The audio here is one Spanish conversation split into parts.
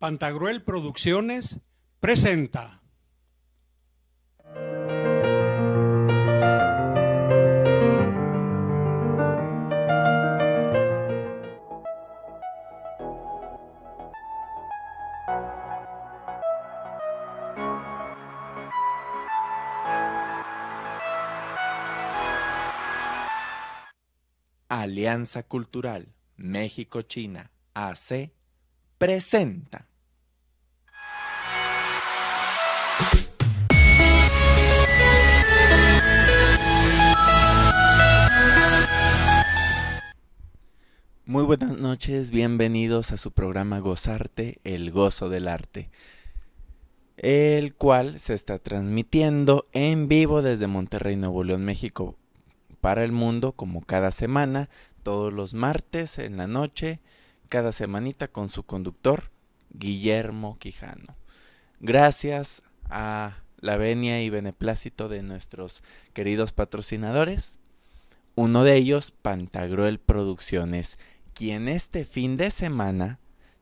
Pantagruel Producciones presenta. Alianza Cultural México-China AC presenta. Muy buenas noches, bienvenidos a su programa Gozarte, el gozo del arte, el cual se está transmitiendo en vivo desde Monterrey, Nuevo León, México, para el mundo, como cada semana, todos los martes en la noche, cada semanita con su conductor, Guillermo Quijano. Gracias a la venia y beneplácito de nuestros queridos patrocinadores, uno de ellos, Pantagruel Producciones quien este fin de semana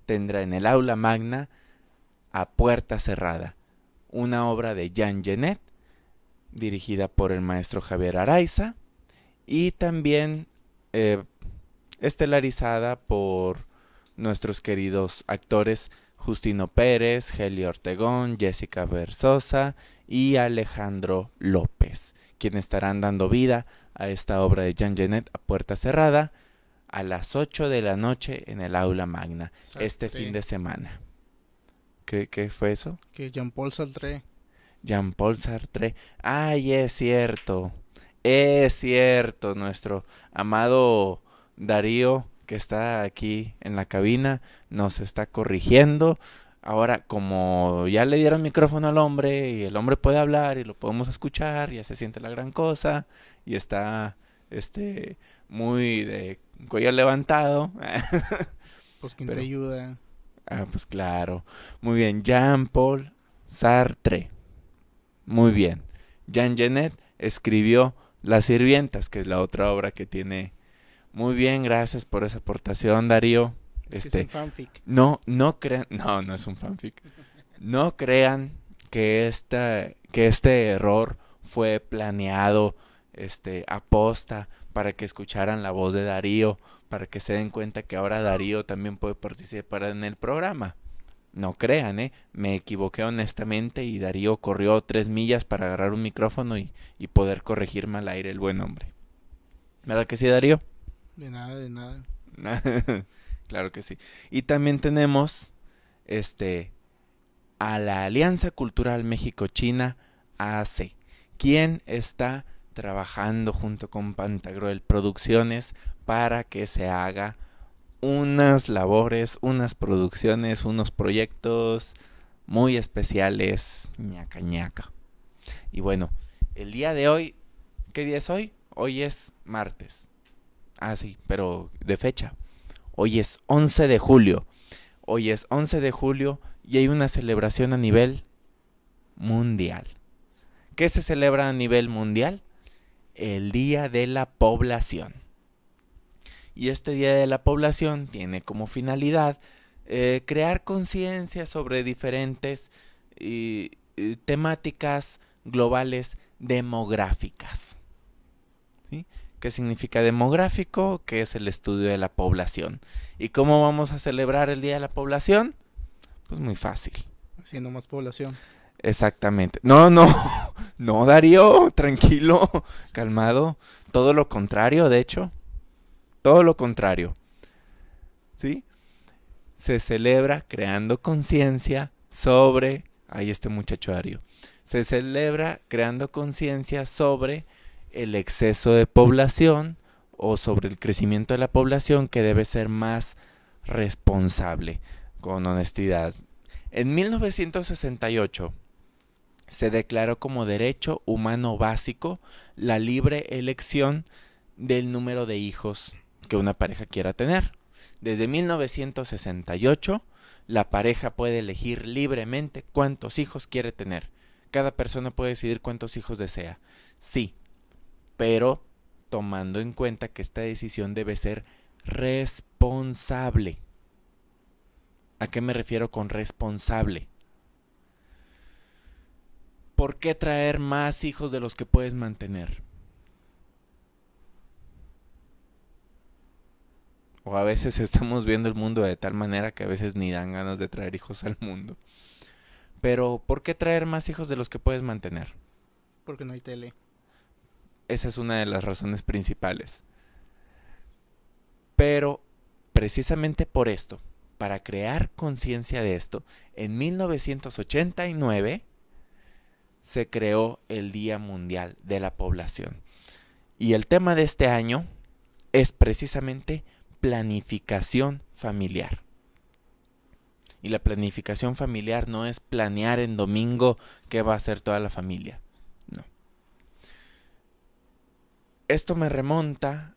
tendrá en el aula magna a puerta cerrada una obra de Jean Genet dirigida por el maestro Javier Araiza y también eh, estelarizada por nuestros queridos actores Justino Pérez, Heli Ortegón, Jessica Versosa y Alejandro López, quienes estarán dando vida a esta obra de Jean Genet a puerta cerrada a las 8 de la noche en el aula magna este fin de semana. ¿Qué, qué fue eso? Que Jean-Paul Sartre. Jean-Paul Sartre. Ay, es cierto. Es cierto, nuestro amado Darío, que está aquí en la cabina, nos está corrigiendo. Ahora, como ya le dieron micrófono al hombre y el hombre puede hablar y lo podemos escuchar, ya se siente la gran cosa y está este muy de cuello levantado. pues quien te ayuda. Ah, pues claro. Muy bien, Jean-Paul Sartre. Muy bien. Jean Genet escribió Las sirvientas, que es la otra obra que tiene. Muy bien, gracias por esa aportación, Darío. este, un fanfic. No, no crean, no, no es un fanfic. No crean que esta, que este error fue planeado, este, aposta para que escucharan la voz de Darío, para que se den cuenta que ahora Darío también puede participar en el programa. No crean, ¿eh? Me equivoqué honestamente y Darío corrió tres millas para agarrar un micrófono y, y poder corregir al aire el buen hombre. ¿Verdad que sí, Darío? De nada, de nada. claro que sí. Y también tenemos, este, a la Alianza Cultural México-China, AC, ¿Quién está trabajando junto con Pantagruel Producciones para que se haga unas labores, unas producciones, unos proyectos muy especiales, ñaca ñaca. Y bueno, el día de hoy, ¿qué día es hoy? Hoy es martes. Ah, sí, pero de fecha. Hoy es 11 de julio. Hoy es 11 de julio y hay una celebración a nivel mundial. ¿Qué se celebra a nivel mundial? el Día de la Población. Y este Día de la Población tiene como finalidad eh, crear conciencia sobre diferentes temáticas globales demográficas. ¿Qué significa demográfico? Que es el estudio de la población. ¿Y cómo vamos a celebrar el Día de la Población? Pues muy fácil. Haciendo más población. Exactamente. No, no, no, Darío, tranquilo, calmado. Todo lo contrario, de hecho. Todo lo contrario. ¿Sí? Se celebra creando conciencia sobre... Ahí este muchacho Darío. Se celebra creando conciencia sobre el exceso de población o sobre el crecimiento de la población que debe ser más responsable, con honestidad. En 1968, se declaró como derecho humano básico la libre elección del número de hijos que una pareja quiera tener. Desde 1968, la pareja puede elegir libremente cuántos hijos quiere tener. Cada persona puede decidir cuántos hijos desea. Sí, pero tomando en cuenta que esta decisión debe ser responsable. ¿A qué me refiero con responsable? ¿por qué traer más hijos de los que puedes mantener? O a veces estamos viendo el mundo de tal manera que a veces ni dan ganas de traer hijos al mundo. Pero ¿por qué traer más hijos de los que puedes mantener? Porque no hay tele. Esa es una de las razones principales. Pero precisamente por esto, para crear conciencia de esto, en 1989 se creó el Día Mundial de la Población. Y el tema de este año es precisamente planificación familiar. Y la planificación familiar no es planear en domingo qué va a hacer toda la familia. No. Esto me remonta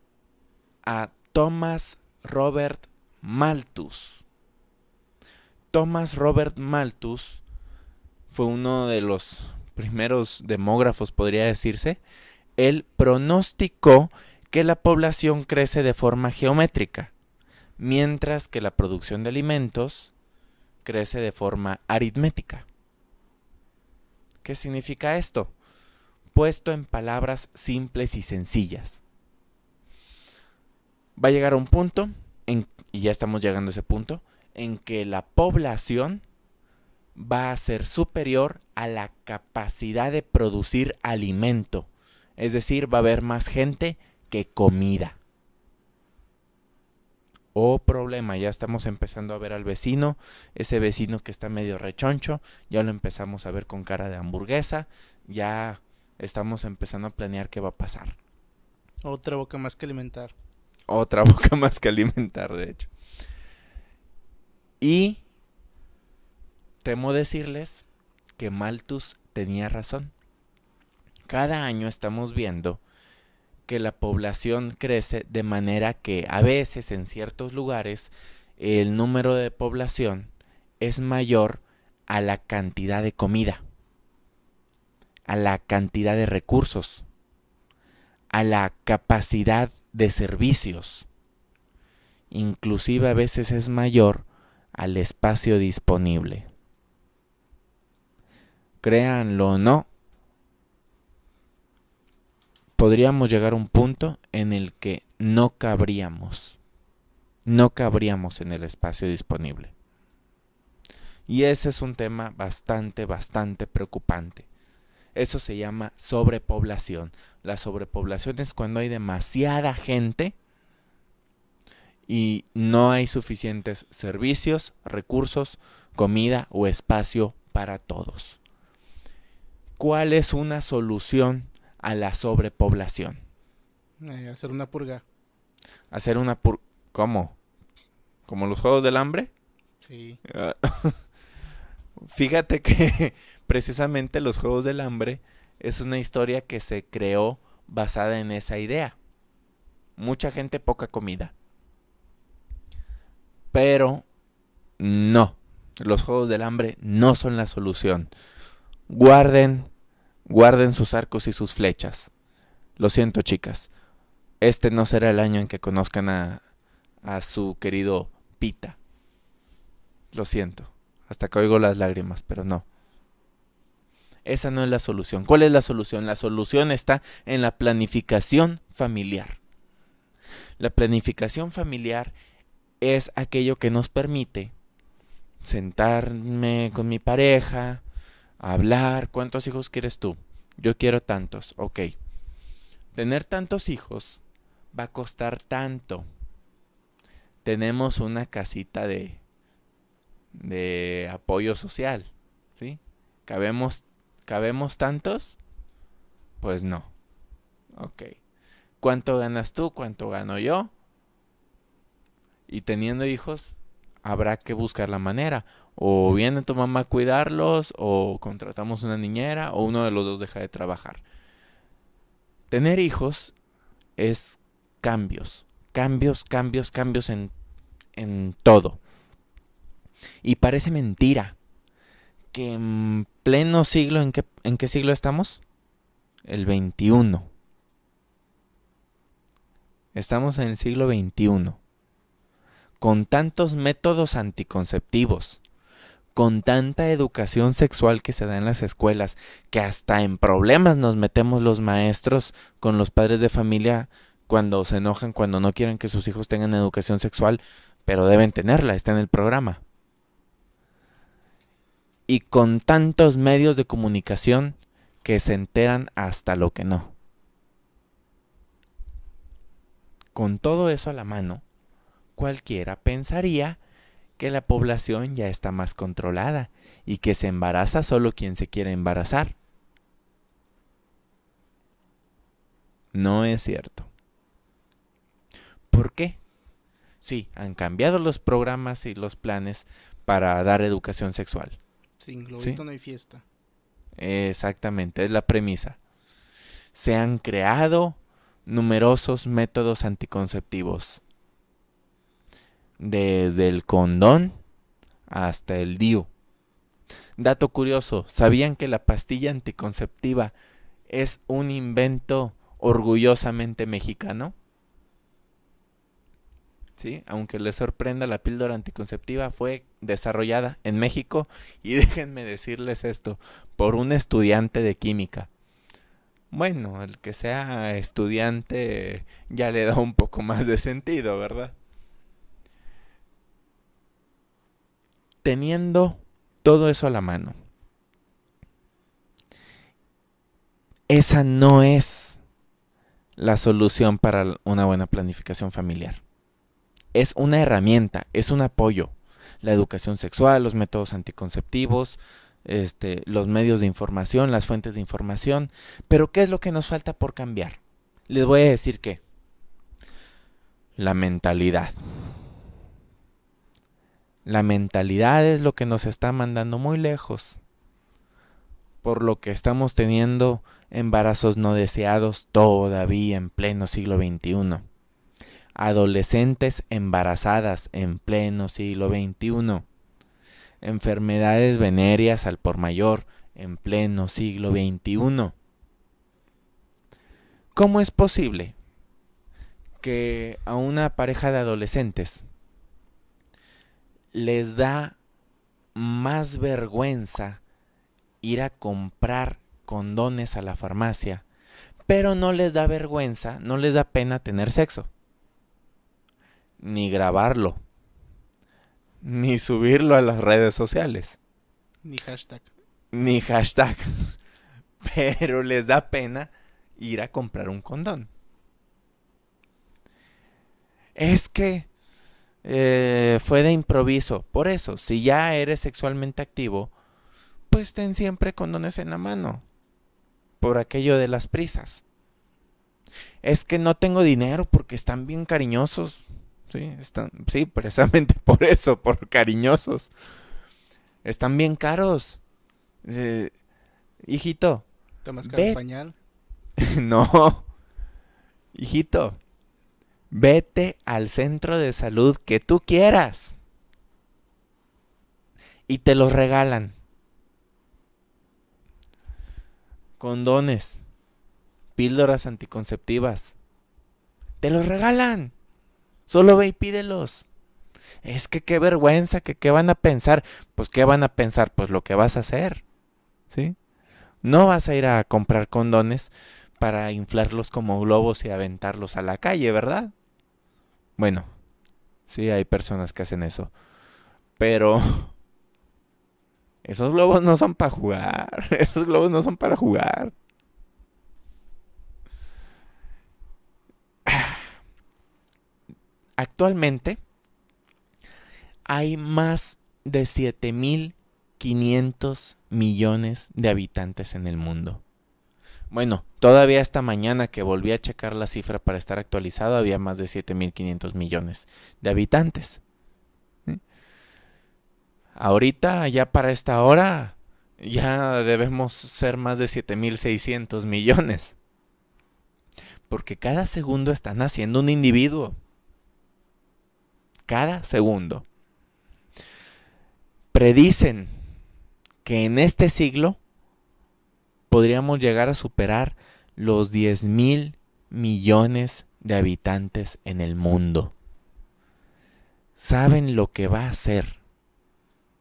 a Thomas Robert Malthus. Thomas Robert Malthus fue uno de los primeros demógrafos, podría decirse, él pronosticó que la población crece de forma geométrica, mientras que la producción de alimentos crece de forma aritmética. ¿Qué significa esto? Puesto en palabras simples y sencillas. Va a llegar a un punto, y ya estamos llegando a ese punto, en que la población va a ser superior a la capacidad de producir alimento. Es decir, va a haber más gente que comida. Oh, problema, ya estamos empezando a ver al vecino, ese vecino que está medio rechoncho, ya lo empezamos a ver con cara de hamburguesa, ya estamos empezando a planear qué va a pasar. Otra boca más que alimentar. Otra boca más que alimentar, de hecho. Y Temo decirles que Malthus tenía razón. Cada año estamos viendo que la población crece de manera que a veces en ciertos lugares el número de población es mayor a la cantidad de comida, a la cantidad de recursos, a la capacidad de servicios. Inclusive a veces es mayor al espacio disponible créanlo o no, podríamos llegar a un punto en el que no cabríamos, no cabríamos en el espacio disponible. Y ese es un tema bastante, bastante preocupante. Eso se llama sobrepoblación. La sobrepoblación es cuando hay demasiada gente y no hay suficientes servicios, recursos, comida o espacio para todos cuál es una solución a la sobrepoblación. Eh, hacer una purga. Hacer una purga. ¿Cómo? ¿Como los Juegos del Hambre? Sí. fíjate que precisamente los Juegos del Hambre es una historia que se creó basada en esa idea. Mucha gente, poca comida. Pero no, los Juegos del Hambre no son la solución guarden, guarden sus arcos y sus flechas. Lo siento, chicas. Este no será el año en que conozcan a, a su querido Pita. Lo siento. Hasta que oigo las lágrimas, pero no. Esa no es la solución. ¿Cuál es la solución? La solución está en la planificación familiar. La planificación familiar es aquello que nos permite sentarme con mi pareja, hablar, ¿cuántos hijos quieres tú? Yo quiero tantos, ok. Tener tantos hijos va a costar tanto. Tenemos una casita de, de apoyo social, ¿sí? ¿Cabemos, ¿Cabemos tantos? Pues no. Ok. ¿Cuánto ganas tú? ¿Cuánto gano yo? Y teniendo hijos, habrá que buscar la manera. O viene tu mamá a cuidarlos, o contratamos una niñera, o uno de los dos deja de trabajar. Tener hijos es cambios, cambios, cambios, cambios en, todo. Y parece mentira que en pleno siglo, ¿en qué, ¿en qué siglo estamos? El 21. Estamos en el siglo 21 con tantos métodos anticonceptivos, con tanta educación sexual que se da en las escuelas, que hasta en problemas nos metemos los maestros con los padres de familia cuando se enojan, cuando no quieren que sus hijos tengan educación sexual, pero deben tenerla, está en el programa. Y con tantos medios de comunicación que se enteran hasta lo que no. Con todo eso a la mano, cualquiera pensaría que la población ya está más controlada y que se embaraza solo quien se quiere embarazar. No es cierto. ¿Por qué? Sí, han cambiado los programas y los planes para dar educación sexual. Sin globito no hay fiesta. Exactamente, es la premisa. Se han creado numerosos métodos anticonceptivos desde el condón hasta el DIU. Dato curioso, ¿sabían que la pastilla anticonceptiva es un invento orgullosamente mexicano? ¿Sí? Aunque les sorprenda, la píldora anticonceptiva fue desarrollada en México y déjenme decirles esto, por un estudiante de química. Bueno, el que sea estudiante ya le da un poco más de sentido, ¿verdad? teniendo todo eso a la mano. Esa no es la solución para una buena planificación familiar. Es una herramienta, es un apoyo. La educación sexual, los métodos anticonceptivos, este, los medios de información, las fuentes de información. Pero ¿qué es lo que nos falta por cambiar? Les voy a decir que la mentalidad. La mentalidad es lo que nos está mandando muy lejos, por lo que estamos teniendo embarazos no deseados todavía en pleno siglo XXI. Adolescentes embarazadas en pleno siglo XXI. Enfermedades venéreas al por mayor en pleno siglo XXI. ¿Cómo es posible que a una pareja de adolescentes les da más vergüenza ir a comprar condones a la farmacia, pero no les da vergüenza, no les da pena tener sexo, ni grabarlo, ni subirlo a las redes sociales. Ni hashtag. Ni hashtag. Pero les da pena ir a comprar un condón. Es que eh, fue de improviso. Por eso, si ya eres sexualmente activo, pues ten siempre condones en la mano. Por aquello de las prisas. Es que no tengo dinero porque están bien cariñosos. Sí, están, precisamente por eso, por cariñosos. Están bien caros. Eh, hijito. caro pañal? no. Hijito, Vete al centro de salud que tú quieras. Y te los regalan. Condones. Píldoras anticonceptivas. Te los regalan. Solo ve y pídelos. Es que qué vergüenza, que qué van a pensar. Pues qué van a pensar, pues lo que vas a hacer. ¿Sí? No vas a ir a comprar condones para inflarlos como globos y aventarlos a la calle, ¿verdad? Bueno, sí hay personas que hacen eso. Pero esos globos no son para jugar. Esos globos no son para jugar. Actualmente hay más de 7.500 millones de habitantes en el mundo. Bueno, todavía esta mañana que volví a checar la cifra para estar actualizado, había más de 7.500 millones de habitantes. Ahorita, ya para esta hora, ya debemos ser más de 7.600 millones. Porque cada segundo están naciendo un individuo. Cada segundo. Predicen que en este siglo podríamos llegar a superar los 10 mil millones de habitantes en el mundo. Saben lo que va a ser.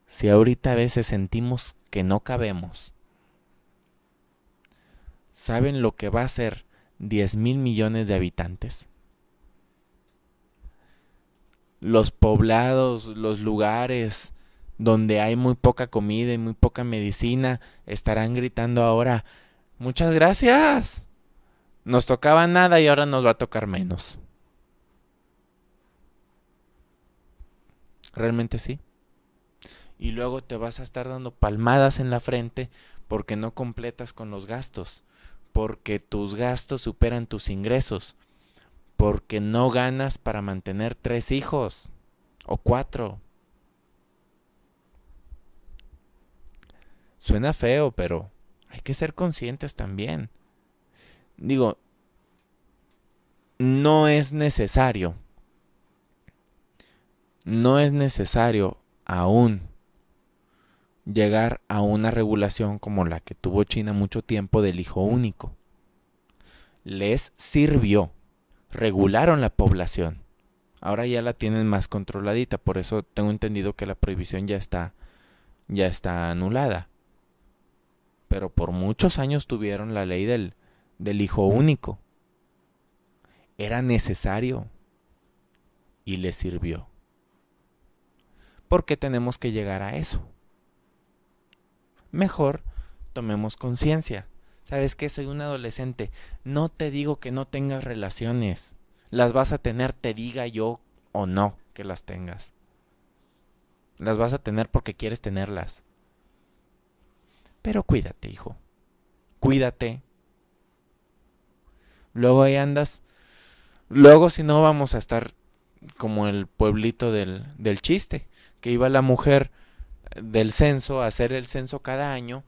Si ahorita a veces sentimos que no cabemos, ¿saben lo que va a ser 10 mil millones de habitantes? Los poblados, los lugares, donde hay muy poca comida y muy poca medicina, estarán gritando ahora, muchas gracias. Nos tocaba nada y ahora nos va a tocar menos. Realmente sí. Y luego te vas a estar dando palmadas en la frente porque no completas con los gastos, porque tus gastos superan tus ingresos, porque no ganas para mantener tres hijos o cuatro Suena feo, pero hay que ser conscientes también. Digo, no es necesario. No es necesario aún llegar a una regulación como la que tuvo China mucho tiempo del hijo único. Les sirvió. Regularon la población. Ahora ya la tienen más controladita, por eso tengo entendido que la prohibición ya está ya está anulada pero por muchos años tuvieron la ley del, del hijo único. Era necesario y le sirvió. ¿Por qué tenemos que llegar a eso? Mejor tomemos conciencia. ¿Sabes qué? Soy un adolescente. No te digo que no tengas relaciones. Las vas a tener, te diga yo o no que las tengas. Las vas a tener porque quieres tenerlas. Pero cuídate, hijo. Cuídate. Luego ahí andas. Luego si no vamos a estar como el pueblito del, del chiste, que iba la mujer del censo a hacer el censo cada año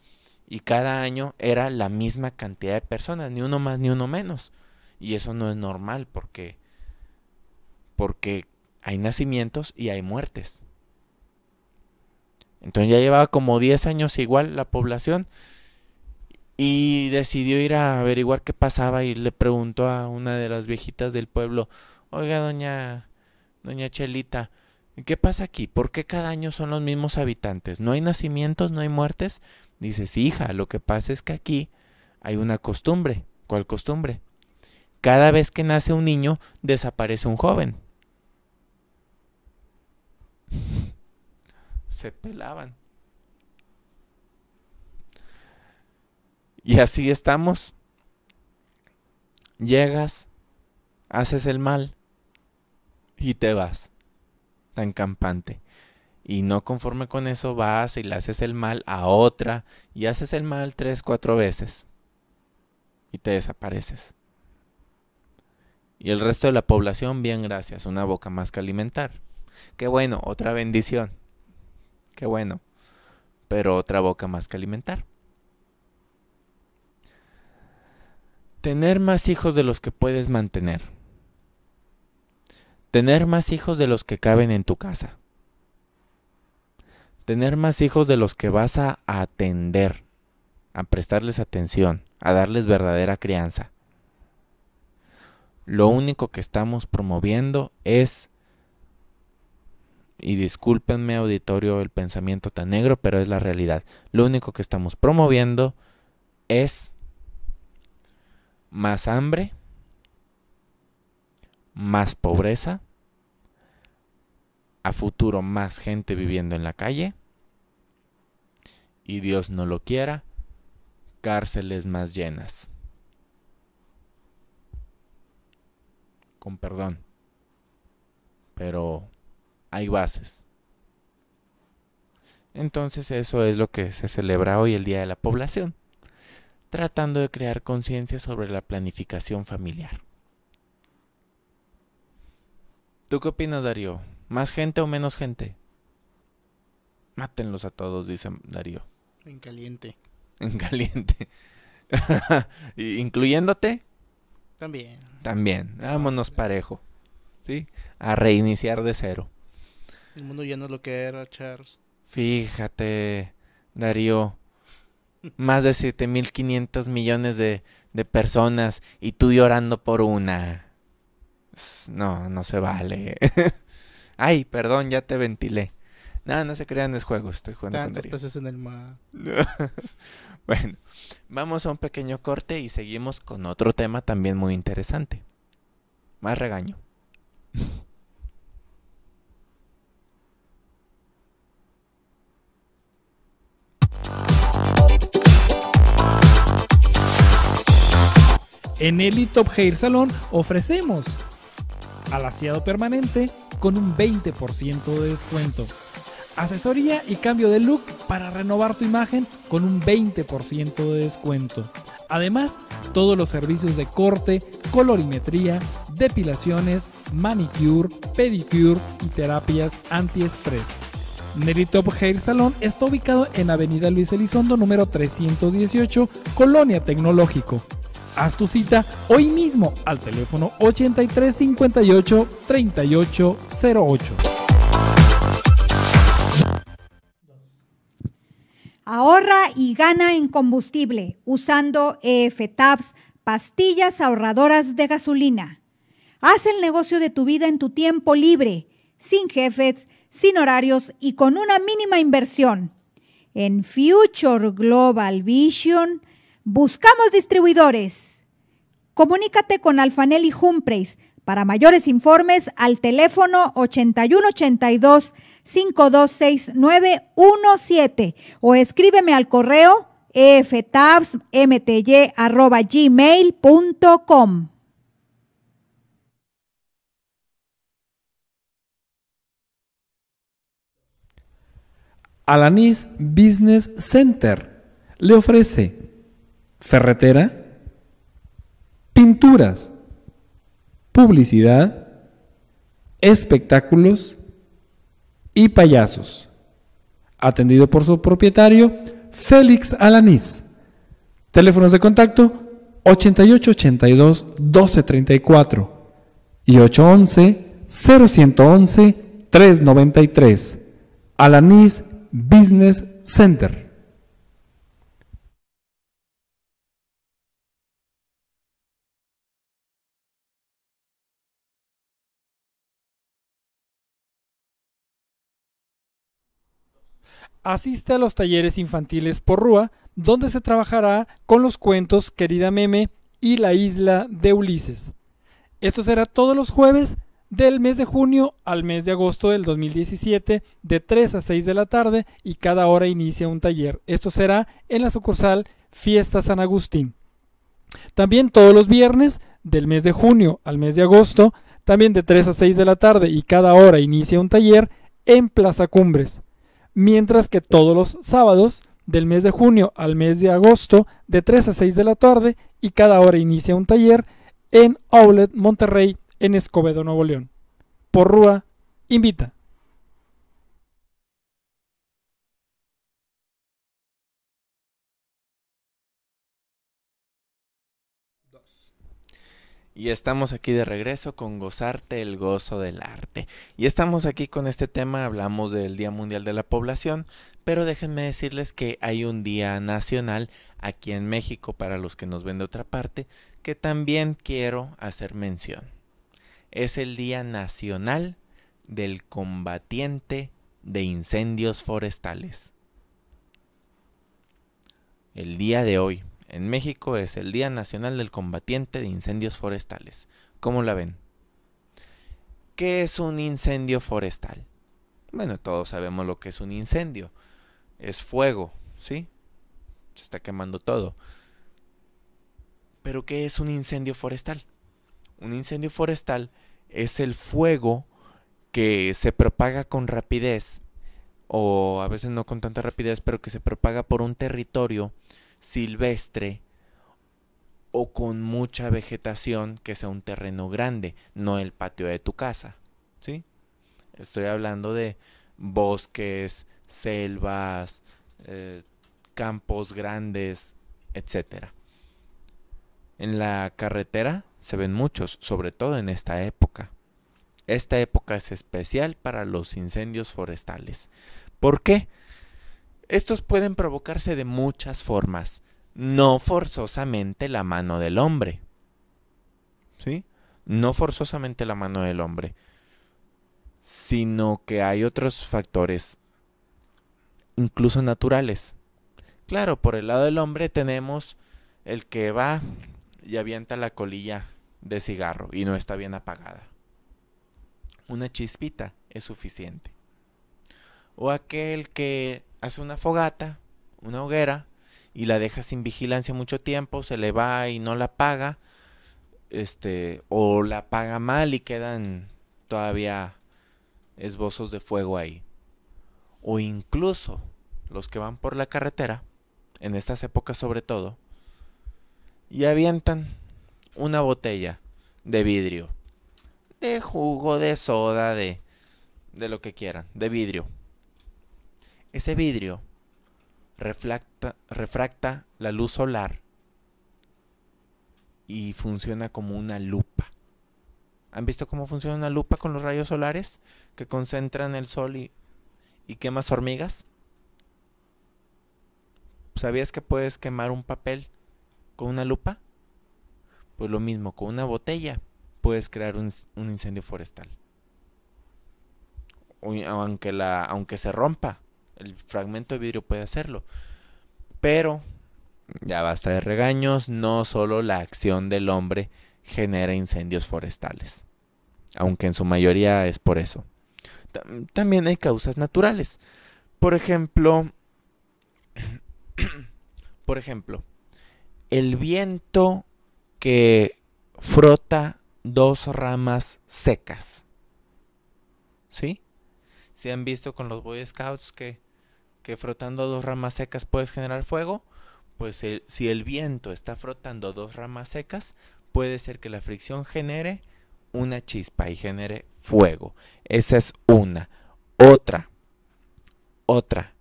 y cada año era la misma cantidad de personas, ni uno más ni uno menos. Y eso no es normal porque porque hay nacimientos y hay muertes. Entonces ya llevaba como 10 años igual la población y decidió ir a averiguar qué pasaba y le preguntó a una de las viejitas del pueblo, "Oiga, doña doña Chelita, ¿qué pasa aquí? ¿Por qué cada año son los mismos habitantes? ¿No hay nacimientos, no hay muertes?" Dice, sí, "Hija, lo que pasa es que aquí hay una costumbre." ¿Cuál costumbre? Cada vez que nace un niño, desaparece un joven. se pelaban. Y así estamos. Llegas, haces el mal y te vas. Tan campante. Y no conforme con eso vas y le haces el mal a otra y haces el mal tres, cuatro veces. Y te desapareces. Y el resto de la población, bien gracias, una boca más que alimentar. Qué bueno, otra bendición qué bueno. Pero otra boca más que alimentar. Tener más hijos de los que puedes mantener. Tener más hijos de los que caben en tu casa. Tener más hijos de los que vas a atender, a prestarles atención, a darles verdadera crianza. Lo único que estamos promoviendo es y discúlpenme auditorio el pensamiento tan negro, pero es la realidad. Lo único que estamos promoviendo es más hambre, más pobreza, a futuro más gente viviendo en la calle, y Dios no lo quiera, cárceles más llenas. Con perdón, pero hay bases. Entonces eso es lo que se celebra hoy el Día de la Población, tratando de crear conciencia sobre la planificación familiar. ¿Tú qué opinas, Darío? ¿Más gente o menos gente? Mátenlos a todos, dice Darío. En caliente. En caliente. ¿Incluyéndote? También. También. Vámonos parejo. ¿Sí? A reiniciar de cero. El mundo ya no es lo que era, Charles. Fíjate, Darío. Más de 7.500 millones de, de personas y tú llorando por una. No, no se vale. Ay, perdón, ya te ventilé. No, no se crean, es juego, estoy jugando Tantos con peces en el mar. bueno, vamos a un pequeño corte y seguimos con otro tema también muy interesante. Más regaño. En el Top Hair Salón ofrecemos al permanente con un 20% de descuento. Asesoría y cambio de look para renovar tu imagen con un 20% de descuento. Además, todos los servicios de corte, colorimetría, depilaciones, manicure, pedicure y terapias antiestrés. Top Hair Salon está ubicado en Avenida Luis Elizondo número 318, Colonia Tecnológico. Haz tu cita hoy mismo al teléfono 8358 3808. Ahorra y gana en combustible usando EFTAPS, pastillas ahorradoras de gasolina. Haz el negocio de tu vida en tu tiempo libre, sin jefes, sin horarios y con una mínima inversión. En Future Global Vision Buscamos distribuidores. Comunícate con Alfanelli Para mayores informes, al teléfono 8182-526917 o escríbeme al correo eftabsmty.gmail.com. Alanis Business Center le ofrece ferretera, pinturas, publicidad, espectáculos y payasos. Atendido por su propietario, Félix Alanís. Teléfonos de contacto 8882 1234 y 811 0111 393. Alanís Business Center. Asiste a los talleres infantiles por Rúa, donde se trabajará con los cuentos Querida Meme y La Isla de Ulises. Esto será todos los jueves del mes de junio al mes de agosto del 2017 de 3 a 6 de la tarde y cada hora inicia un taller. Esto será en la sucursal Fiesta San Agustín. También todos los viernes del mes de junio al mes de agosto, también de 3 a 6 de la tarde y cada hora inicia un taller en Plaza Cumbres mientras que todos los sábados del mes de junio al mes de agosto de 3 a 6 de la tarde y cada hora inicia un taller en Outlet Monterrey en Escobedo, Nuevo León. Por Rúa, invita. Y estamos aquí de regreso con Gozarte el gozo del arte. Y estamos aquí con este tema, hablamos del Día Mundial de la Población, pero déjenme decirles que hay un día nacional aquí en México para los que nos ven de otra parte, que también quiero hacer mención. Es el Día Nacional del Combatiente de Incendios Forestales. El día de hoy, en México es el Día Nacional del Combatiente de Incendios Forestales. ¿Cómo la ven? ¿Qué es un incendio forestal? Bueno, todos sabemos lo que es un incendio. Es fuego, ¿sí? Se está quemando todo. Pero ¿qué es un incendio forestal? Un incendio forestal es el fuego que se propaga con rapidez, o a veces no con tanta rapidez, pero que se propaga por un territorio silvestre o con mucha vegetación que sea un terreno grande, no el patio de tu casa, ¿sí? Estoy hablando de bosques, selvas, eh, campos grandes, etc. En la carretera se ven muchos, sobre todo en esta época. Esta época es especial para los incendios forestales. ¿Por qué? Estos pueden provocarse de muchas formas, no forzosamente la mano del hombre. ¿Sí? No forzosamente la mano del hombre, sino que hay otros factores, incluso naturales. Claro, por el lado del hombre tenemos el que va y avienta la colilla de cigarro y no está bien apagada. Una chispita es suficiente. O aquel que hace una fogata, una hoguera, y la deja sin vigilancia mucho tiempo, se le va y no la paga, este, o la paga mal y quedan todavía esbozos de fuego ahí. O incluso los que van por la carretera, en estas épocas sobre todo, y avientan una botella de vidrio, de jugo, de soda, de, de lo que quieran, de vidrio. Ese vidrio refracta, la luz solar y funciona como una lupa. ¿Han visto cómo funciona una lupa con los rayos solares que concentran el sol y, quemas hormigas? ¿Sabías que puedes quemar un papel con una lupa? Pues lo mismo, con una botella puedes crear un, incendio forestal. O, aunque, la, aunque se rompa, el fragmento de vidrio puede hacerlo. Pero, ya basta de regaños, no solo la acción del hombre genera incendios forestales, aunque en su mayoría es por eso. También hay causas naturales. Por ejemplo, por ejemplo, el viento que frota dos ramas secas. ¿Sí? Se han visto con los Boy Scouts que que frotando dos ramas secas puedes generar fuego, pues si el viento está frotando dos ramas secas, puede ser que la fricción genere una chispa y genere fuego. Esa es una. Otra, otra,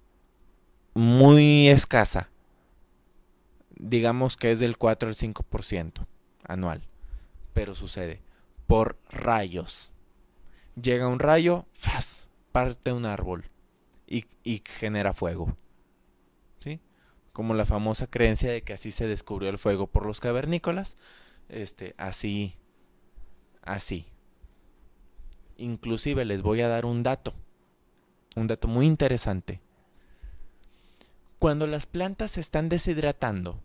muy escasa, digamos que es del 4 al 5% anual, pero sucede por rayos. Llega un rayo, ¡faz! parte un árbol y, genera fuego. ¿Sí? Como la famosa creencia de que así se descubrió el fuego por los cavernícolas. Este, así, así. Inclusive les voy a dar un dato, un dato muy interesante. Cuando las plantas se están deshidratando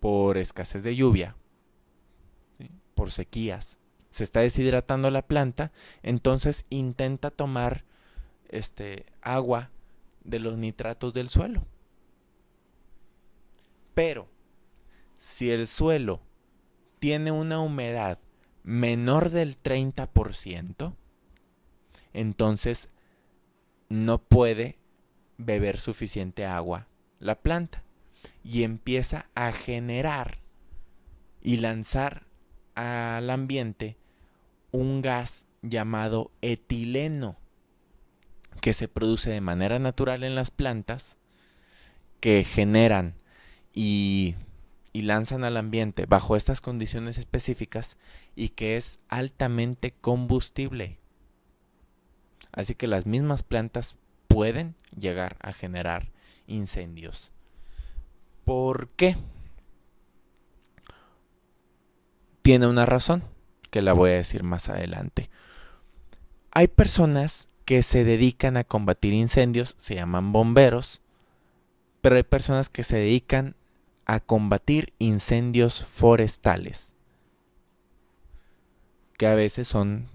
por escasez de lluvia, por sequías, se está deshidratando la planta, entonces intenta tomar este, agua de los nitratos del suelo. Pero si el suelo tiene una humedad menor del 30%, entonces no puede beber suficiente agua la planta y empieza a generar y lanzar al ambiente un gas llamado etileno que se produce de manera natural en las plantas, que generan y, y lanzan al ambiente bajo estas condiciones específicas y que es altamente combustible. Así que las mismas plantas pueden llegar a generar incendios. ¿Por qué? Tiene una razón que la voy a decir más adelante. Hay personas que se dedican a combatir incendios, se llaman bomberos, pero hay personas que se dedican a combatir incendios forestales, que a veces son,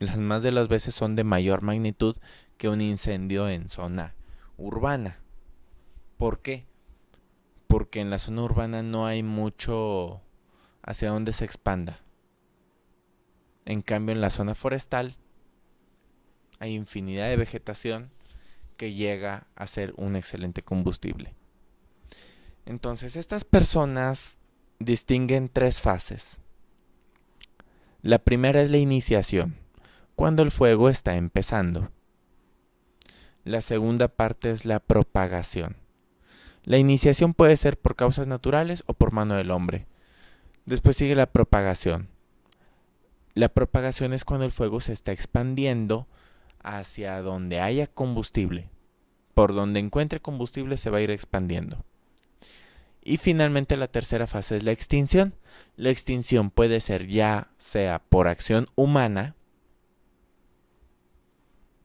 las más de las veces son de mayor magnitud que un incendio en zona urbana. ¿Por qué? Porque en la zona urbana no hay mucho hacia dónde se expanda. En cambio, en la zona forestal hay infinidad de vegetación que llega a ser un excelente combustible. Entonces, estas personas distinguen tres fases. La primera es la iniciación, cuando el fuego está empezando. La segunda parte es la propagación. La iniciación puede ser por causas naturales o por mano del hombre. Después sigue la propagación. La propagación es cuando el fuego se está expandiendo hacia donde haya combustible. Por donde encuentre combustible se va a ir expandiendo. Y finalmente la tercera fase es la extinción. La extinción puede ser ya sea por acción humana,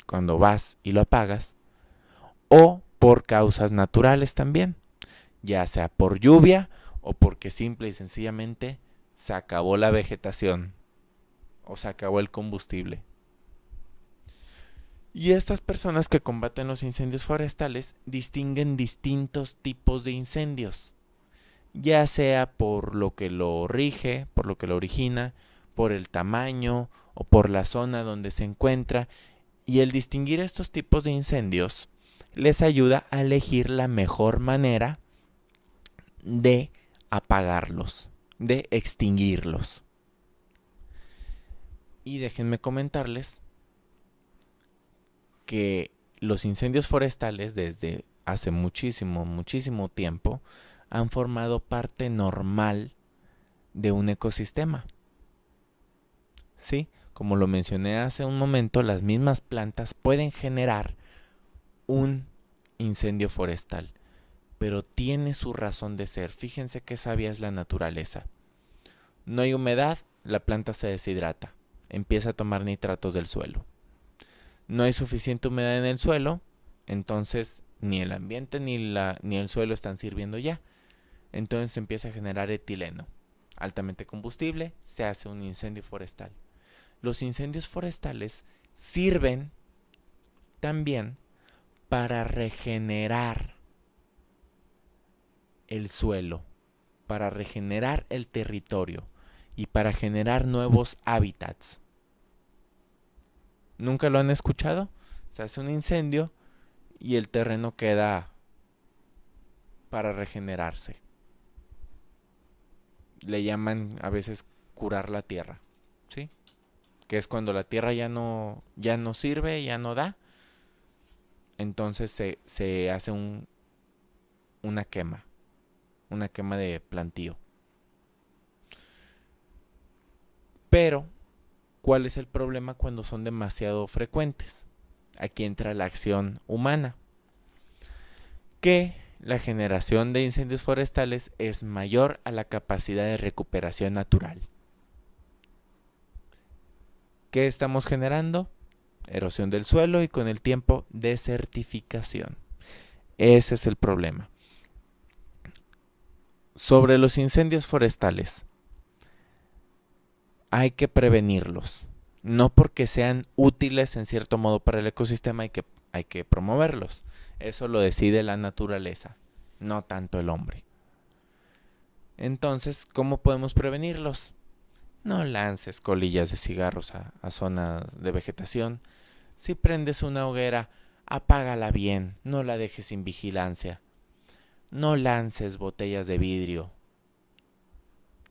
cuando vas y lo apagas, o por causas naturales también, ya sea por lluvia o porque simple y sencillamente se acabó la vegetación o se acabó el combustible. Y estas personas que combaten los incendios forestales distinguen distintos tipos de incendios, ya sea por lo que lo rige, por lo que lo origina, por el tamaño o por la zona donde se encuentra. Y el distinguir estos tipos de incendios les ayuda a elegir la mejor manera de apagarlos, de extinguirlos. Y déjenme comentarles que los incendios forestales desde hace muchísimo, muchísimo tiempo han formado parte normal de un ecosistema. Sí, como lo mencioné hace un momento, las mismas plantas pueden generar un incendio forestal, pero tiene su razón de ser. Fíjense qué sabia es la naturaleza. No hay humedad, la planta se deshidrata, empieza a tomar nitratos del suelo no hay suficiente humedad en el suelo, entonces ni el ambiente ni, la, ni el suelo están sirviendo ya. Entonces se empieza a generar etileno, altamente combustible, se hace un incendio forestal. Los incendios forestales sirven también para regenerar el suelo, para regenerar el territorio y para generar nuevos hábitats nunca lo han escuchado, se hace un incendio y el terreno queda para regenerarse. Le llaman a veces curar la tierra, ¿sí? Que es cuando la tierra ya no, ya no sirve, ya no da. Entonces se, se hace un, una quema, una quema de plantío. Pero ¿Cuál es el problema cuando son demasiado frecuentes? Aquí entra la acción humana. Que la generación de incendios forestales es mayor a la capacidad de recuperación natural. ¿Qué estamos generando? Erosión del suelo y con el tiempo desertificación. Ese es el problema. Sobre los incendios forestales, hay que prevenirlos. No porque sean útiles en cierto modo para el ecosistema hay que, hay que promoverlos. Eso lo decide la naturaleza, no tanto el hombre. Entonces, ¿cómo podemos prevenirlos? No lances colillas de cigarros a, a zonas de vegetación. Si prendes una hoguera, apágala bien, no la dejes sin vigilancia. No lances botellas de vidrio.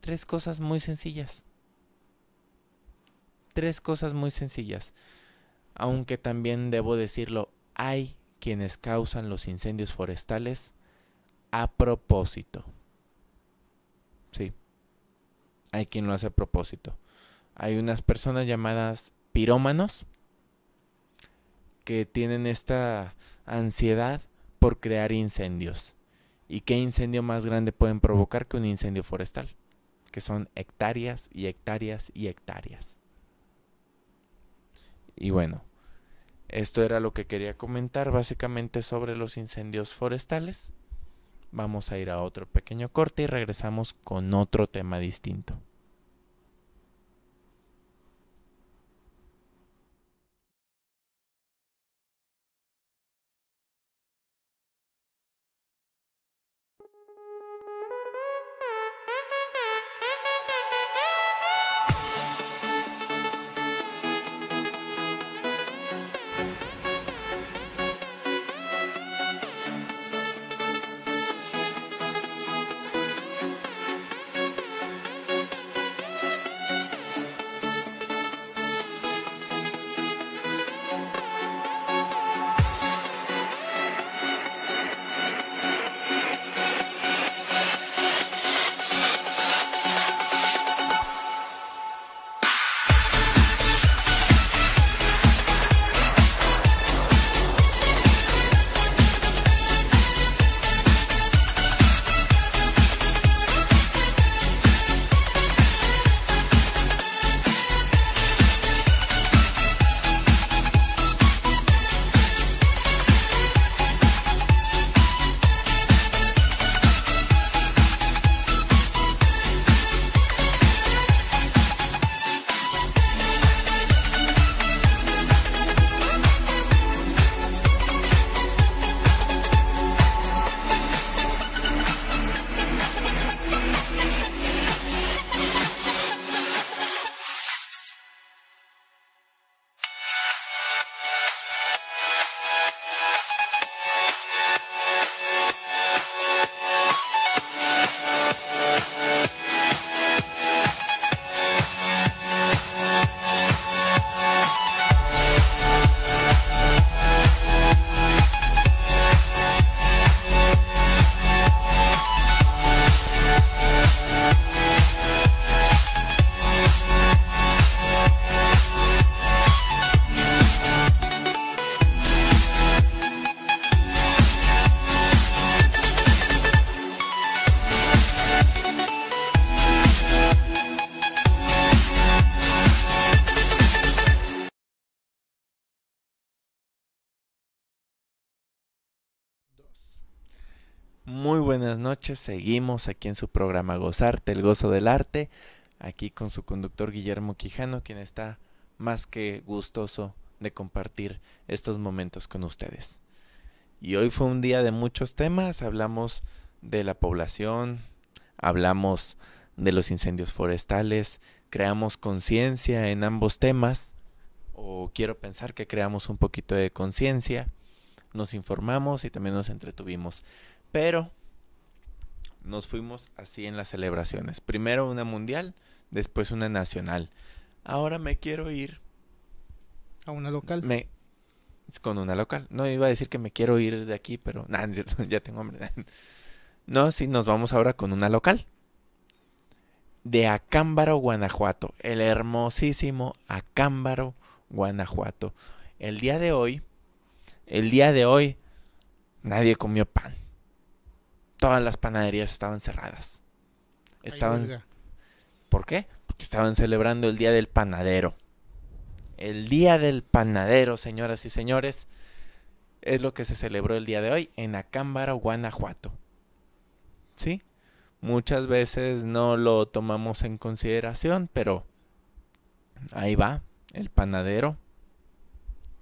Tres cosas muy sencillas tres cosas muy sencillas. Aunque también debo decirlo, hay quienes causan los incendios forestales a propósito. Sí. Hay quien lo hace a propósito. Hay unas personas llamadas pirómanos que tienen esta ansiedad por crear incendios. ¿Y qué incendio más grande pueden provocar que un incendio forestal? Que son hectáreas y hectáreas y hectáreas. Y bueno, esto era lo que quería comentar básicamente sobre los incendios forestales. Vamos a ir a otro pequeño corte y regresamos con otro tema distinto. Seguimos aquí en su programa Gozarte, el gozo del arte, aquí con su conductor Guillermo Quijano, quien está más que gustoso de compartir estos momentos con ustedes. Y hoy fue un día de muchos temas. Hablamos de la población, hablamos de los incendios forestales, creamos conciencia en ambos temas, o quiero pensar que creamos un poquito de conciencia, nos informamos y también nos entretuvimos. Pero nos fuimos así en las celebraciones. Primero una mundial, después una nacional. Ahora me quiero ir. A una local. con una local. No iba a decir que me quiero ir de aquí, pero nada, ya tengo hambre. No, sí, nos vamos ahora con una local. De Acámbaro, Guanajuato. El hermosísimo Acámbaro, Guanajuato. El día de hoy, el día de hoy, nadie comió pan todas las panaderías estaban cerradas. Estaban... ¿Por qué? Porque estaban celebrando el Día del Panadero. El Día del Panadero, señoras y señores, es lo que se celebró el día de hoy en Acámbaro, Guanajuato. ¿Sí? Muchas veces no lo tomamos en consideración, pero ahí va, el panadero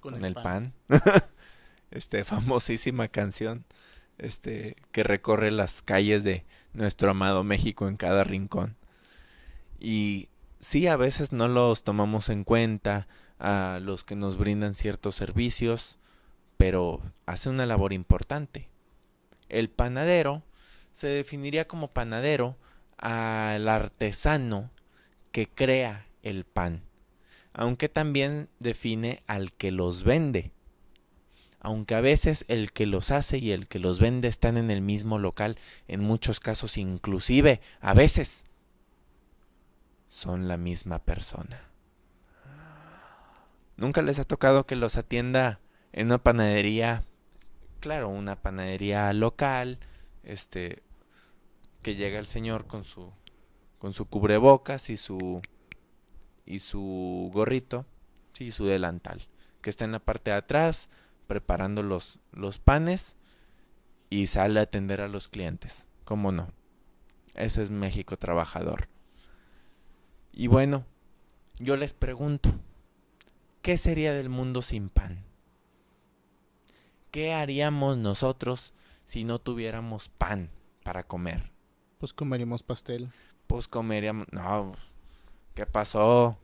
con, el, pan. pan. este famosísima canción este, que recorre las calles de nuestro amado México en cada rincón. Y sí, a veces no los tomamos en cuenta a los que nos brindan ciertos servicios, pero hace una labor importante. El panadero se definiría como panadero al artesano que crea el pan, aunque también define al que los vende, aunque a veces el que los hace y el que los vende están en el mismo local, en muchos casos inclusive, a veces, son la misma persona. Nunca les ha tocado que los atienda en una panadería, claro, una panadería local, este, que llega el señor con su, con su cubrebocas y su, y su gorrito, y su delantal, que está en la parte de atrás, preparando los, los panes y sale a atender a los clientes. ¿Cómo no? Ese es México trabajador. Y bueno, yo les pregunto, ¿qué sería del mundo sin pan? ¿Qué haríamos nosotros si no tuviéramos pan para comer? Pues comeríamos pastel. Pues comeríamos... No, ¿qué pasó?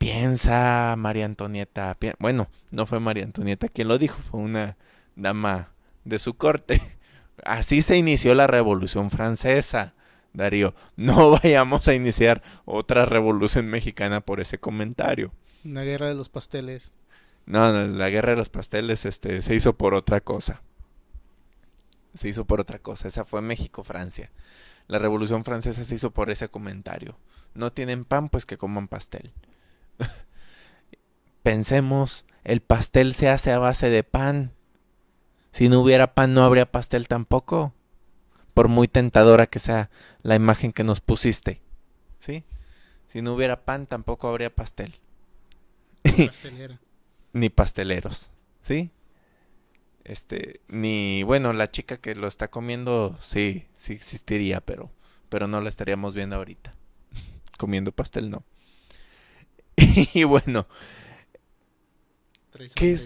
piensa María Antonieta. bueno, no fue María Antonieta quien lo dijo, fue una dama de su corte. Así se inició la Revolución Francesa, Darío. No vayamos a iniciar otra revolución mexicana por ese comentario. La guerra de los pasteles. No, no, la guerra de los pasteles este, se hizo por otra cosa. Se hizo por otra cosa. Esa fue México-Francia. La Revolución Francesa se hizo por ese comentario. No tienen pan, pues que coman pastel. Pensemos, el pastel se hace a base de pan. Si no hubiera pan no habría pastel tampoco, por muy tentadora que sea la imagen que nos pusiste. ¿Sí? Si no hubiera pan tampoco habría pastel. ni pasteleros, ¿sí? Este, ni bueno, la chica que lo está comiendo sí, sí existiría, pero pero no la estaríamos viendo ahorita. Comiendo pastel no. y bueno. ¿Qué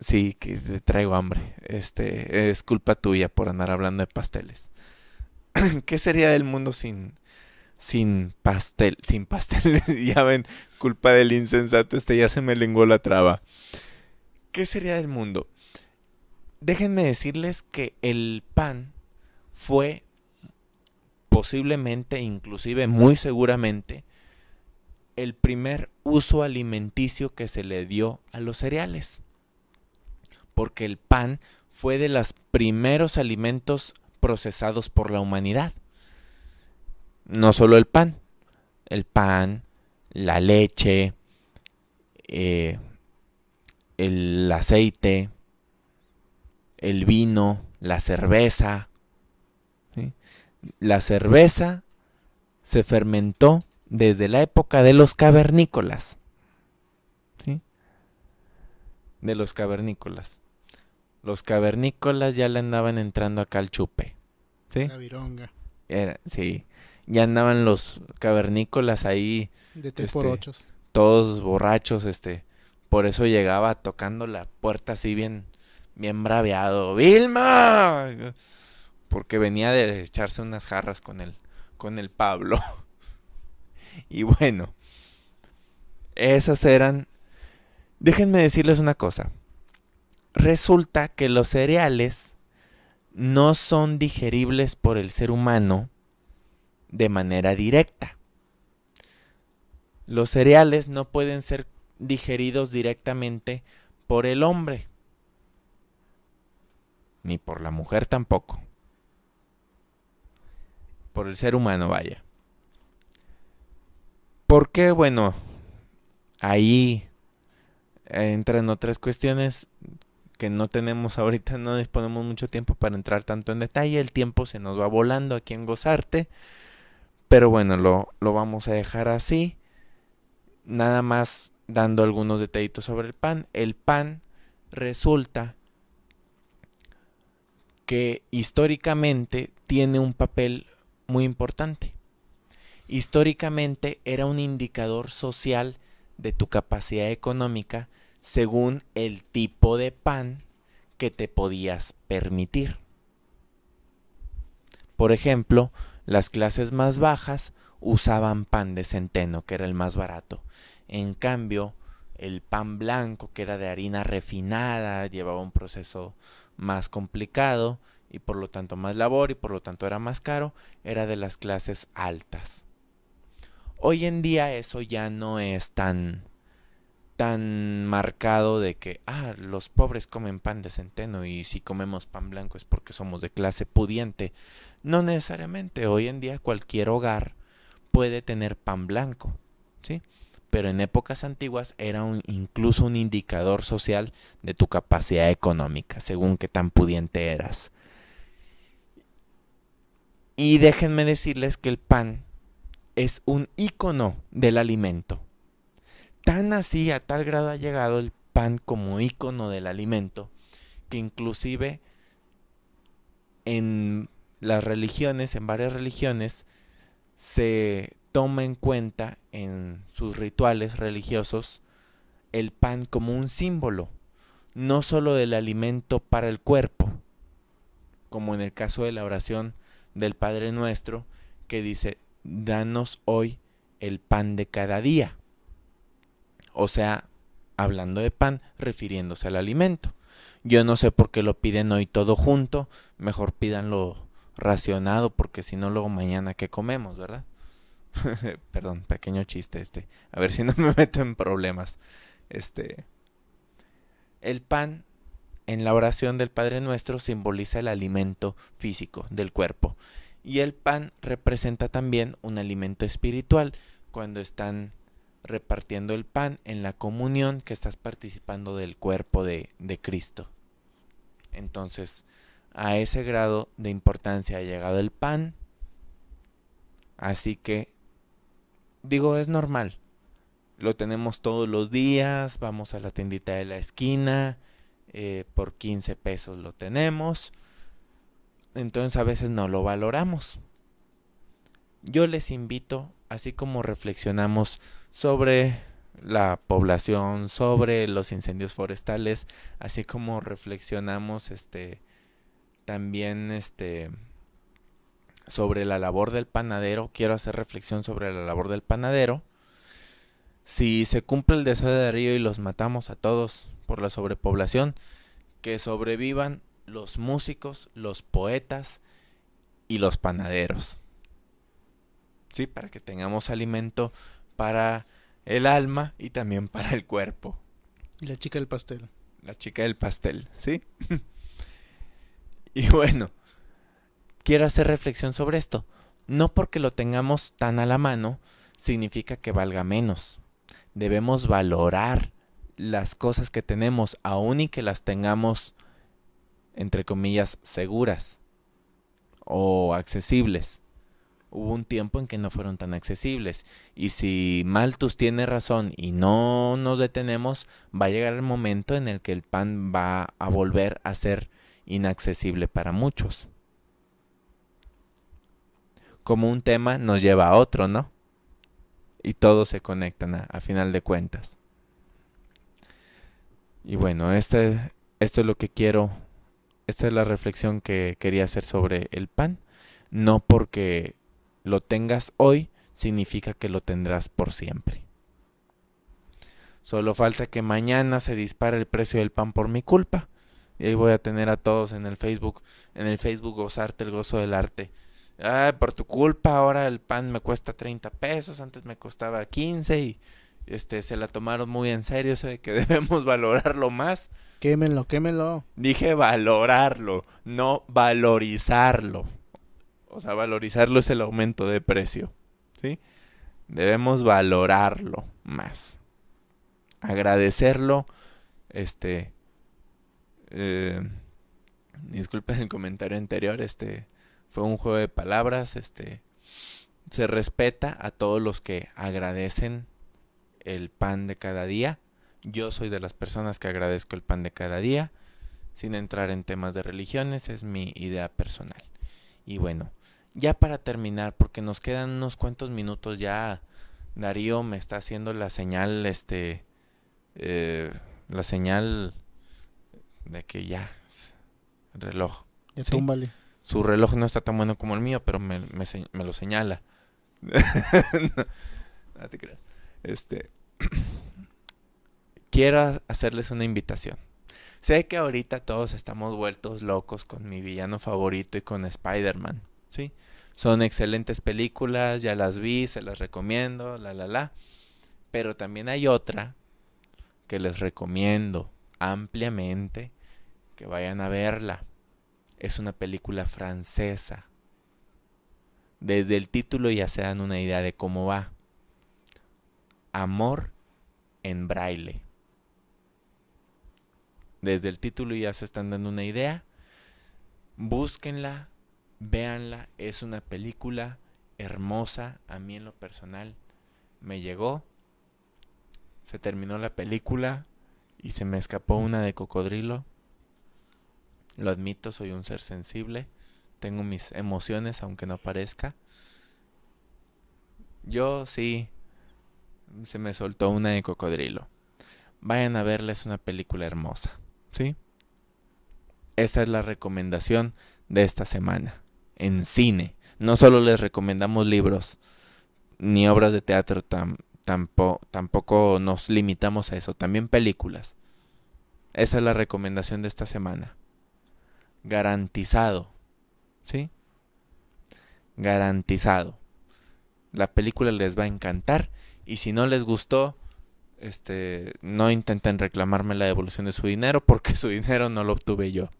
Sí, que traigo hambre. Este, es culpa tuya por andar hablando de pasteles. ¿Qué sería del mundo sin, sin pastel, sin pasteles? ya ven, culpa del insensato, este ya se me lingó la traba. ¿Qué sería del mundo? Déjenme decirles que el pan fue posiblemente, inclusive muy seguramente, el primer uso alimenticio que se le dio a los cereales. Porque el pan fue de los primeros alimentos procesados por la humanidad. No solo el pan, el pan, la leche, eh, el aceite, el vino, la cerveza. La cerveza se fermentó desde la época de los cavernícolas. ¿Sí? De los cavernícolas. Los cavernícolas ya le andaban entrando acá al chupe. ¿Sí? La vironga. Era, sí. Ya andaban los cavernícolas ahí. De té por este, Todos borrachos, este. Por eso llegaba tocando la puerta así bien, bien braveado. ¡Vilma! Porque venía de echarse unas jarras con el, con el Pablo. Y bueno, esas eran... Déjenme decirles una cosa. Resulta que los cereales no son digeribles por el ser humano de manera directa. Los cereales no pueden ser digeridos directamente por el hombre, ni por la mujer tampoco. Por el ser humano, vaya. ¿Por qué? Bueno, ahí entran otras cuestiones que no tenemos ahorita, no disponemos mucho tiempo para entrar tanto en detalle, el tiempo se nos va volando aquí en gozarte, pero bueno, lo, lo vamos a dejar así, nada más dando algunos detallitos sobre el pan. El pan resulta que históricamente tiene un papel muy importante históricamente era un indicador social de tu capacidad económica según el tipo de pan que te podías permitir. Por ejemplo, las clases más bajas usaban pan de centeno, que era el más barato. En cambio, el pan blanco, que era de harina refinada, llevaba un proceso más complicado y por lo tanto más labor y por lo tanto era más caro, era de las clases altas. Hoy en día eso ya no es tan tan marcado de que, ah, los pobres comen pan de centeno y si comemos pan blanco es porque somos de clase pudiente. No necesariamente, hoy en día cualquier hogar puede tener pan blanco, ¿sí? Pero en épocas antiguas era incluso un indicador social de tu capacidad económica, según qué tan pudiente eras. Y déjenme decirles que el pan es un ícono del alimento. Tan así, a tal grado ha llegado el pan como ícono del alimento, que inclusive en las religiones, en varias religiones, se toma en cuenta en sus rituales religiosos el pan como un símbolo, no solo del alimento para el cuerpo, como en el caso de la oración del Padre Nuestro, que dice, danos hoy el pan de cada día. O sea, hablando de pan, refiriéndose al alimento. Yo no sé por qué lo piden hoy todo junto, mejor pídanlo racionado, porque si no, luego mañana qué comemos, ¿verdad? Perdón, pequeño chiste este. A ver si no me meto en problemas. Este. El pan en la oración del Padre Nuestro simboliza el alimento físico del cuerpo y el pan representa también un alimento espiritual. Cuando están repartiendo el pan en la comunión que estás participando del cuerpo de, Cristo. Entonces, a ese grado de importancia ha llegado el pan. Así que, digo, es normal. Lo tenemos todos los días, vamos a la tendita de la esquina, eh, por 15 pesos lo tenemos entonces a veces no lo valoramos. Yo les invito, así como reflexionamos sobre la población, sobre los incendios forestales, así como reflexionamos este también este sobre la labor del panadero, quiero hacer reflexión sobre la labor del panadero. Si se cumple el deseo de río, y los matamos a todos por la sobrepoblación, que sobrevivan los músicos, los poetas y los panaderos. Sí, para que tengamos alimento para el alma y también para el cuerpo. Y la chica del pastel. La chica del pastel, ¿sí? y bueno, quiero hacer reflexión sobre esto. No porque lo tengamos tan a la mano, significa que valga menos. Debemos valorar las cosas que tenemos, aun y que las tengamos entre comillas, seguras o accesibles. Hubo un tiempo en que no fueron tan accesibles. Y si Malthus tiene razón y no nos detenemos, va a llegar el momento en el que el pan va a volver a ser inaccesible para muchos. Como un tema nos lleva a otro, ¿no? Y todos se conectan a, a final de cuentas. Y bueno, este, esto es lo que quiero esta es la reflexión que quería hacer sobre el pan. No porque lo tengas hoy significa que lo tendrás por siempre. Solo falta que mañana se dispare el precio del pan por mi culpa. Y ahí voy a tener a todos en el Facebook, en el Facebook gozarte el gozo del arte. Ah, por tu culpa ahora el pan me cuesta 30 pesos, antes me costaba 15 y este, se la tomaron muy en serio, de que debemos valorarlo más. quémelo quémelo Dije valorarlo, no valorizarlo. O sea, valorizarlo es el aumento de precio, ¿sí? Debemos valorarlo más. Agradecerlo, este... Eh, disculpen el comentario anterior, este... Fue un juego de palabras, este... Se respeta a todos los que agradecen el pan de cada día. Yo soy de las personas que agradezco el pan de cada día, sin entrar en temas de religiones, es mi idea personal. Y bueno, ya para terminar, porque nos quedan unos cuantos minutos ya, Darío me está haciendo la señal, este, eh, la señal de que ya, reloj. Su reloj no está tan bueno como el mío, pero me, lo señala. Este, quiero hacerles una invitación. Sé que ahorita todos estamos vueltos locos con mi villano favorito y con Spider-Man, ¿sí? Son excelentes películas, ya las vi, se las recomiendo, la la la. Pero también hay otra que les recomiendo ampliamente que vayan a verla. Es una película francesa. Desde el título ya se dan una idea de cómo va. Amor en braille. Desde el título ya se están dando una idea. Búsquenla, véanla. Es una película hermosa. A mí en lo personal me llegó. Se terminó la película y se me escapó una de cocodrilo. Lo admito, soy un ser sensible. Tengo mis emociones, aunque no parezca. Yo sí se me soltó una de cocodrilo. Vayan a verles una película hermosa. ¿Sí? Esa es la recomendación de esta semana. En cine. No solo les recomendamos libros ni obras de teatro, tampoco nos limitamos a eso. También películas. Esa es la recomendación de esta semana. Garantizado. ¿Sí? Garantizado. La película les va a encantar y si no les gustó, este, no intenten reclamarme la devolución de su dinero porque su dinero no lo obtuve yo.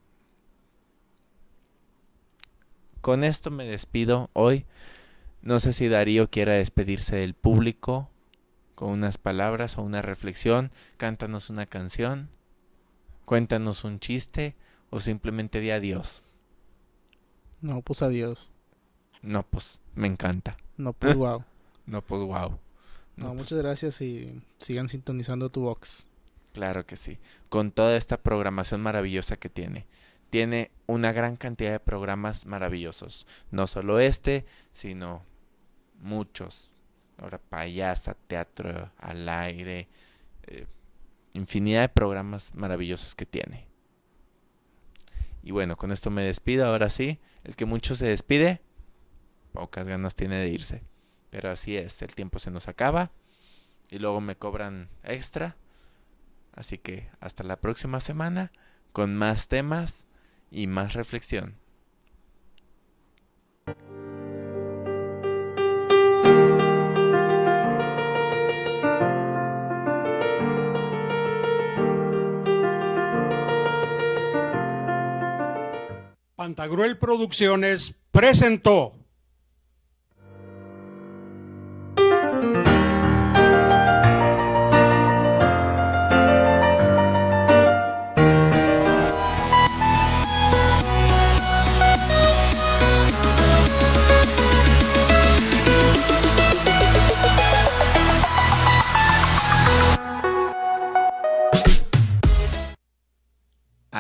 Con esto me despido hoy. No sé si Darío quiera despedirse del público con unas palabras o una reflexión. Cántanos una canción, cuéntanos un chiste o simplemente di adiós. No, pues adiós. No, pues me encanta. No, pues wow. no, pues wow. No, pues muchas gracias y sigan sintonizando tu box. Claro que sí. Con toda esta programación maravillosa que tiene. Tiene una gran cantidad de programas maravillosos. No solo este, sino muchos. Ahora payasa, teatro al aire. Eh, infinidad de programas maravillosos que tiene. Y bueno, con esto me despido. Ahora sí, el que mucho se despide, pocas ganas tiene de irse. Pero así es, el tiempo se nos acaba y luego me cobran extra. Así que hasta la próxima semana con más temas y más reflexión. Pantagruel Producciones presentó.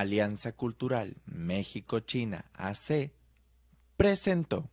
Alianza Cultural México-China AC presentó.